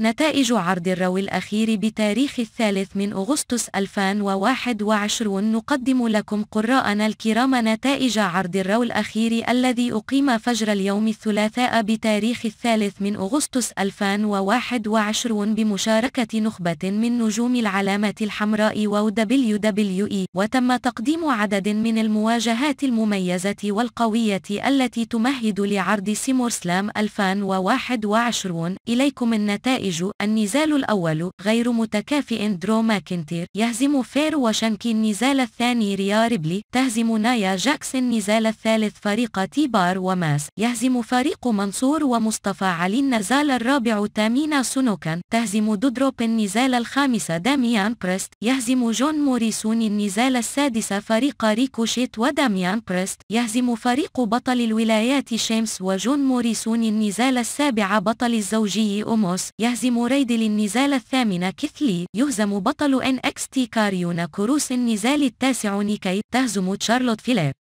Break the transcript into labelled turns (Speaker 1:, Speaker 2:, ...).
Speaker 1: نتائج عرض الرو الأخير بتاريخ الثالث من أغسطس 2021 نقدم لكم قراءنا الكرام نتائج عرض الرو الأخير الذي أقيم فجر اليوم الثلاثاء بتاريخ الثالث من أغسطس 2021 بمشاركة نخبة من نجوم العلامة الحمراء دبليو WWE وتم تقديم عدد من المواجهات المميزة والقوية التي تمهد لعرض سيمور سلام 2021 إليكم النتائج النتائج النزال الأول غير متكافئ درو ماكنتير يهزم فير وشنكي النزال الثاني ريا ريبلي تهزم نايا جاكس النزال الثالث فريق تيبار وماس يهزم فريق منصور ومصطفى علي النزال الرابع تامينا سونوكان تهزم دودروب النزال الخامس داميان بريست يهزم جون موريسون النزال السادس فريق ريكوشيت وداميان بريست يهزم فريق بطل الولايات شيمس وجون موريسون النزال السابع بطل الزوجي أوموس يهزم يهزم ريدل النزال الثامن كيثلي يهزم بطل ان اكس تي كاريونا كروس النزال التاسع نيكي تهزم تشارلوت فيليب